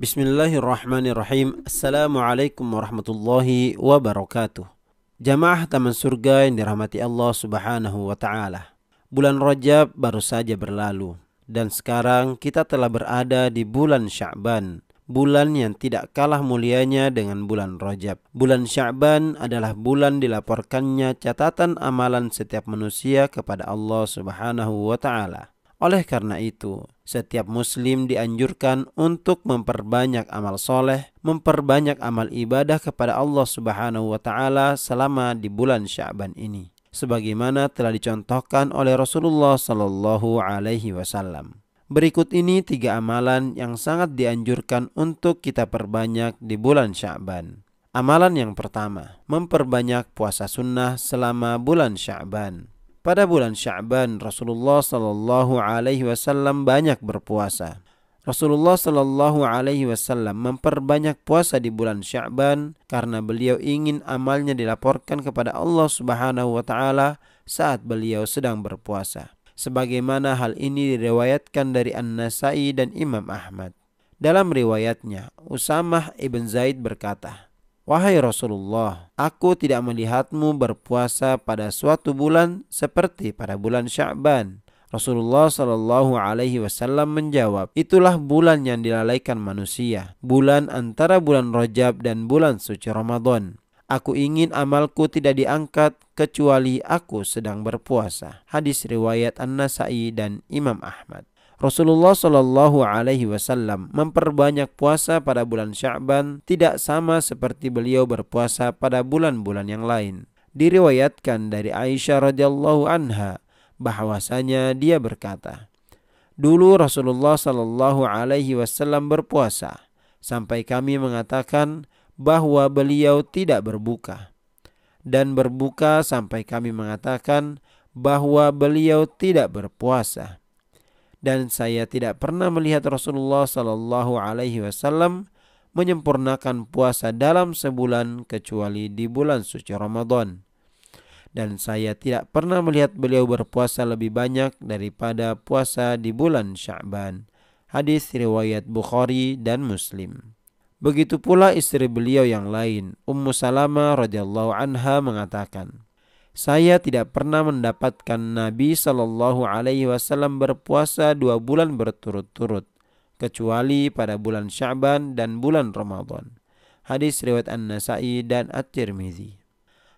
Bismillahirrahmanirrahim Assalamualaikum warahmatullahi wabarakatuh Jamaah Taman Surga yang dirahmati Allah subhanahu wa ta'ala Bulan Rajab baru saja berlalu Dan sekarang kita telah berada di bulan Sya'ban Bulan yang tidak kalah mulianya dengan bulan Rajab Bulan Sya'ban adalah bulan dilaporkannya catatan amalan setiap manusia kepada Allah subhanahu wa ta'ala Oleh karena itu setiap muslim dianjurkan untuk memperbanyak amal soleh, memperbanyak amal ibadah kepada Allah Subhanahu wa taala selama di bulan Sya'ban ini sebagaimana telah dicontohkan oleh Rasulullah sallallahu alaihi wasallam. Berikut ini tiga amalan yang sangat dianjurkan untuk kita perbanyak di bulan Sya'ban. Amalan yang pertama, memperbanyak puasa sunnah selama bulan Sya'ban. Pada bulan Sya'ban, Rasulullah Shallallahu Alaihi Wasallam banyak berpuasa. Rasulullah Shallallahu Alaihi Wasallam memperbanyak puasa di bulan Sya'ban karena beliau ingin amalnya dilaporkan kepada Allah Subhanahu Wa Taala saat beliau sedang berpuasa. Sebagaimana hal ini diriwayatkan dari An-Nasai dan Imam Ahmad. Dalam riwayatnya, Usamah ibn Zaid berkata, Wahai Rasulullah, aku tidak melihatmu berpuasa pada suatu bulan seperti pada bulan Sya'ban. Rasulullah Shallallahu Alaihi Wasallam menjawab, itulah bulan yang dilalaikan manusia, bulan antara bulan Rajab dan bulan suci Ramadan. Aku ingin amalku tidak diangkat kecuali aku sedang berpuasa. Hadis riwayat An-Nasai dan Imam Ahmad. Rasulullah Shallallahu Alaihi Wasallam memperbanyak puasa pada bulan Sya'ban tidak sama seperti beliau berpuasa pada bulan-bulan yang lain. Diriwayatkan dari Aisyah radhiyallahu anha bahwasanya dia berkata, dulu Rasulullah Shallallahu Alaihi Wasallam berpuasa sampai kami mengatakan bahwa beliau tidak berbuka dan berbuka sampai kami mengatakan bahwa beliau tidak berpuasa dan saya tidak pernah melihat Rasulullah Shallallahu Alaihi Wasallam menyempurnakan puasa dalam sebulan kecuali di bulan suci Ramadan. Dan saya tidak pernah melihat beliau berpuasa lebih banyak daripada puasa di bulan Sya'ban. Hadis riwayat Bukhari dan Muslim. Begitu pula istri beliau yang lain, Ummu Salama radhiyallahu anha mengatakan, saya tidak pernah mendapatkan Nabi Shallallahu Alaihi Wasallam berpuasa dua bulan berturut-turut, kecuali pada bulan Syaban dan bulan Ramadan. Hadis riwayat An-Nasai dan at Tirmizi.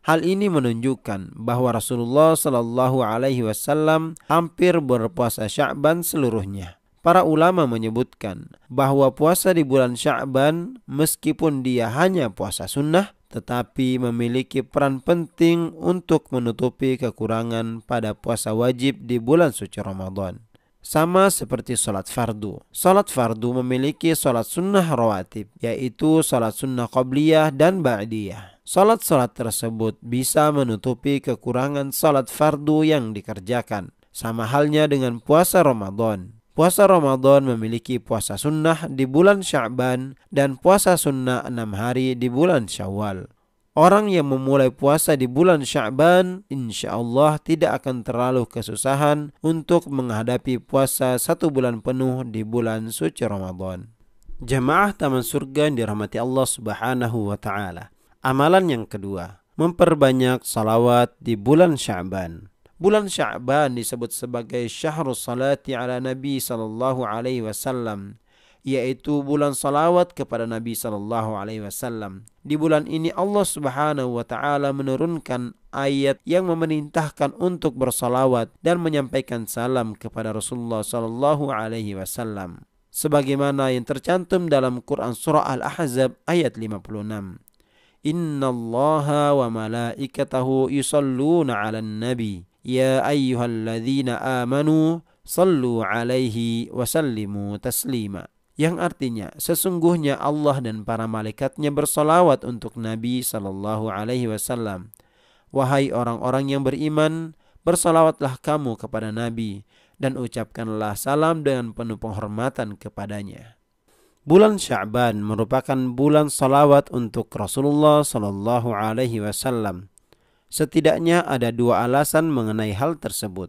Hal ini menunjukkan bahwa Rasulullah Shallallahu Alaihi Wasallam hampir berpuasa Syaban seluruhnya. Para ulama menyebutkan bahwa puasa di bulan Sya'ban meskipun dia hanya puasa sunnah tetapi memiliki peran penting untuk menutupi kekurangan pada puasa wajib di bulan suci Ramadan. Sama seperti sholat fardu. Sholat fardu memiliki sholat sunnah rawatib, yaitu sholat sunnah qobliyah dan ba'diyah. Sholat-sholat tersebut bisa menutupi kekurangan sholat fardu yang dikerjakan. Sama halnya dengan puasa Ramadan. Puasa Ramadan memiliki puasa sunnah di bulan Sya'ban dan puasa sunnah enam hari di bulan Syawal. Orang yang memulai puasa di bulan Sya'ban insya Allah tidak akan terlalu kesusahan untuk menghadapi puasa satu bulan penuh di bulan suci Ramadan. Jamaah Taman Surga yang dirahmati Allah Subhanahu wa taala. Amalan yang kedua, memperbanyak salawat di bulan Sya'ban. Bulan Sya'ban disebut sebagai Syahrul salati ala Nabi sallallahu alaihi wasallam yaitu bulan salawat kepada Nabi Sallallahu Alaihi Wasallam. Di bulan ini Allah Subhanahu Wa Taala menurunkan ayat yang memerintahkan untuk bersalawat dan menyampaikan salam kepada Rasulullah Sallallahu Alaihi Wasallam. Sebagaimana yang tercantum dalam Quran Surah Al-Ahzab ayat 56. Inna allaha wa malaikatahu yusalluna ala nabi يا أيها الذين آمنوا صلوا عليه وسلموا تسليما yang artinya sesungguhnya Allah dan para malaikatnya bersolawat untuk Nabi Shallallahu Alaihi Wasallam. Wahai orang-orang yang beriman, bersolawatlah kamu kepada Nabi dan ucapkanlah salam dengan penuh penghormatan kepadanya. Bulan Sya'ban merupakan bulan solawat untuk Rasulullah Shallallahu Alaihi Wasallam Setidaknya ada dua alasan mengenai hal tersebut.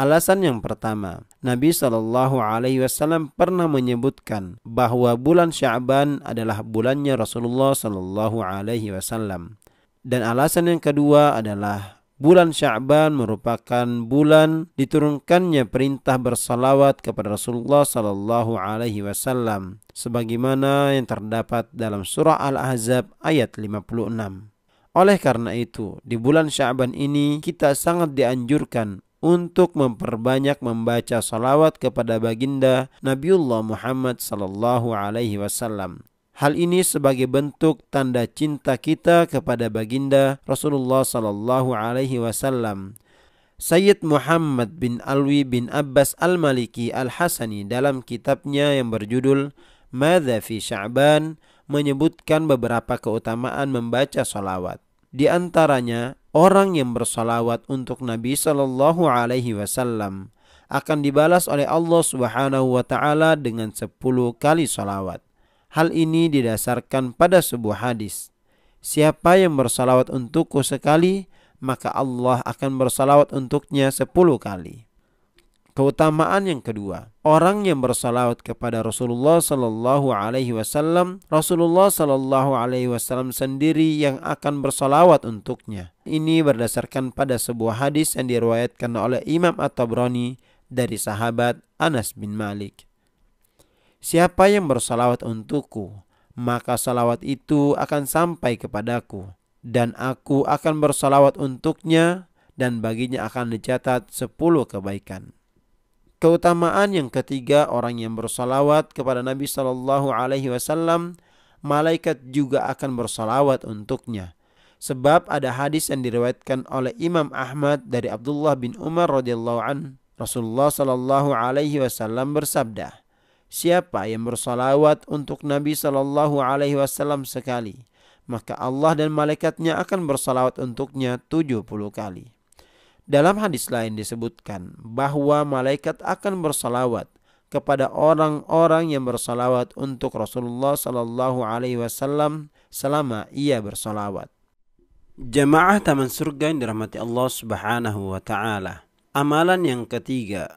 Alasan yang pertama, Nabi Shallallahu Alaihi Wasallam pernah menyebutkan bahwa bulan Syaban adalah bulannya Rasulullah Shallallahu Alaihi Wasallam. Dan alasan yang kedua adalah bulan Syaban merupakan bulan diturunkannya perintah bersalawat kepada Rasulullah Shallallahu Alaihi Wasallam, sebagaimana yang terdapat dalam surah Al Ahzab ayat 56. Oleh karena itu, di bulan Syaban ini kita sangat dianjurkan untuk memperbanyak membaca salawat kepada baginda Nabiullah Muhammad sallallahu alaihi wasallam. Hal ini sebagai bentuk tanda cinta kita kepada baginda Rasulullah sallallahu alaihi wasallam. Sayyid Muhammad bin Alwi bin Abbas Al-Maliki Al-Hasani dalam kitabnya yang berjudul Madza fi Sya'ban menyebutkan beberapa keutamaan membaca solawat. Di antaranya, orang yang bersolawat untuk Nabi Shallallahu Alaihi Wasallam akan dibalas oleh Allah Subhanahu wa taala dengan sepuluh kali solawat. Hal ini didasarkan pada sebuah hadis. Siapa yang bersolawat untukku sekali, maka Allah akan bersolawat untuknya sepuluh kali. Keutamaan yang kedua, orang yang bersalawat kepada Rasulullah Sallallahu Alaihi Wasallam, Rasulullah Sallallahu Alaihi Wasallam sendiri yang akan bersalawat untuknya. Ini berdasarkan pada sebuah hadis yang diriwayatkan oleh Imam At-Tabrani dari sahabat Anas bin Malik. Siapa yang bersalawat untukku, maka salawat itu akan sampai kepadaku, dan aku akan bersalawat untuknya, dan baginya akan dicatat sepuluh kebaikan. Keutamaan yang ketiga, orang yang bersalawat kepada Nabi Shallallahu Alaihi Wasallam, malaikat juga akan bersalawat untuknya. Sebab ada hadis yang diriwayatkan oleh Imam Ahmad dari Abdullah bin Umar radhiyallahu an Rasulullah Shallallahu Alaihi Wasallam bersabda, Siapa yang bersalawat untuk Nabi Shallallahu Alaihi Wasallam sekali, maka Allah dan malaikatnya akan bersalawat untuknya 70 kali. Dalam hadis lain disebutkan bahwa malaikat akan bersalawat kepada orang-orang yang bersalawat untuk Rasulullah Sallallahu Alaihi Wasallam selama ia bersalawat. Jemaah Taman Surga yang dirahmati Allah Subhanahu wa taala. Amalan yang ketiga,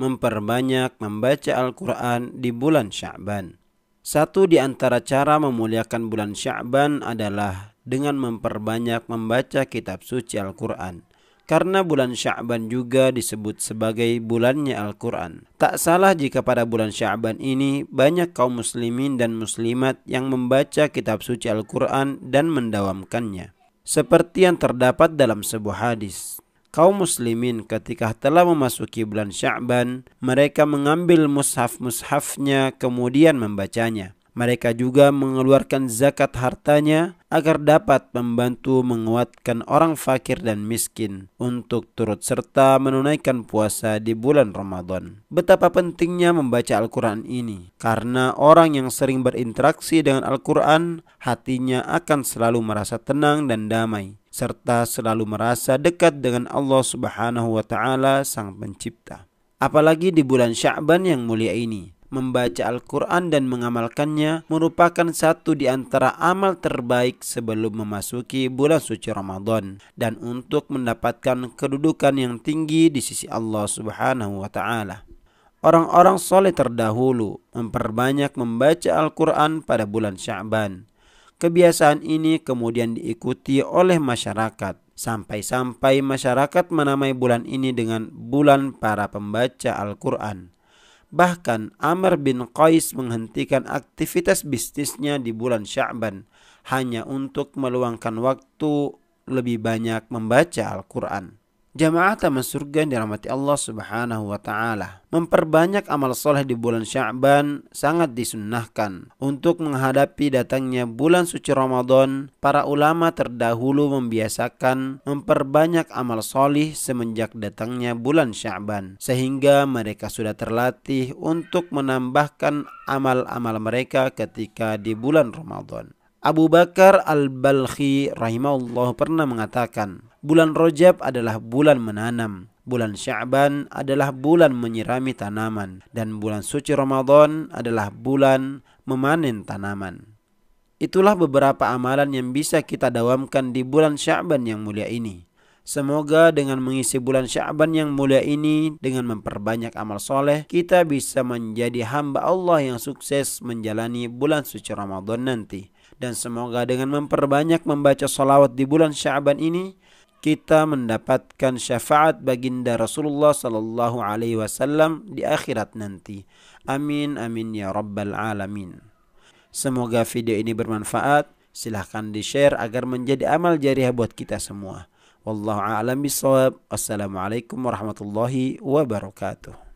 memperbanyak membaca Al-Qur'an di bulan Sya'ban. Satu di antara cara memuliakan bulan Sya'ban adalah dengan memperbanyak membaca kitab suci Al-Qur'an. Karena bulan Sya'ban juga disebut sebagai bulannya Al-Quran. Tak salah jika pada bulan Sya'ban ini banyak kaum muslimin dan muslimat yang membaca kitab suci Al-Quran dan mendawamkannya. Seperti yang terdapat dalam sebuah hadis kaum muslimin ketika telah memasuki bulan Sya'ban, mereka mengambil mushaf-mushafnya kemudian membacanya. Mereka juga mengeluarkan zakat hartanya agar dapat membantu menguatkan orang fakir dan miskin untuk turut serta menunaikan puasa di bulan Ramadan. Betapa pentingnya membaca Al-Quran ini, karena orang yang sering berinteraksi dengan Al-Quran hatinya akan selalu merasa tenang dan damai serta selalu merasa dekat dengan Allah Subhanahu wa taala sang pencipta. Apalagi di bulan Sya'ban yang mulia ini, membaca Al-Quran dan mengamalkannya merupakan satu di antara amal terbaik sebelum memasuki bulan suci Ramadan dan untuk mendapatkan kedudukan yang tinggi di sisi Allah Subhanahu wa taala. Orang-orang soleh terdahulu memperbanyak membaca Al-Quran pada bulan Sya'ban. Kebiasaan ini kemudian diikuti oleh masyarakat sampai-sampai masyarakat menamai bulan ini dengan bulan para pembaca Al-Quran. Bahkan Amr bin Qais menghentikan aktivitas bisnisnya di bulan Sya'ban hanya untuk meluangkan waktu lebih banyak membaca Al-Quran. Jamaah taman surga yang dirahmati Allah Subhanahu wa taala. Memperbanyak amal soleh di bulan Sya'ban sangat disunnahkan. Untuk menghadapi datangnya bulan suci Ramadan, para ulama terdahulu membiasakan memperbanyak amal soleh semenjak datangnya bulan Sya'ban sehingga mereka sudah terlatih untuk menambahkan amal-amal mereka ketika di bulan Ramadan. Abu Bakar Al-Balkhi rahimahullah pernah mengatakan, bulan Rojab adalah bulan menanam, bulan Sya'ban adalah bulan menyirami tanaman, dan bulan suci Ramadan adalah bulan memanen tanaman. Itulah beberapa amalan yang bisa kita dawamkan di bulan Sya'ban yang mulia ini. Semoga dengan mengisi bulan Syaban yang mulia ini dengan memperbanyak amal soleh kita bisa menjadi hamba Allah yang sukses menjalani bulan suci Ramadan nanti. Dan semoga dengan memperbanyak membaca salawat di bulan Syaban ini, kita mendapatkan syafaat baginda Rasulullah Sallallahu Alaihi Wasallam di akhirat nanti. Amin amin ya rabbal alamin. Semoga video ini bermanfaat. Silahkan di-share agar menjadi amal jariah buat kita semua. Wallahu a'lam bishawab. Assalamualaikum warahmatullahi wabarakatuh.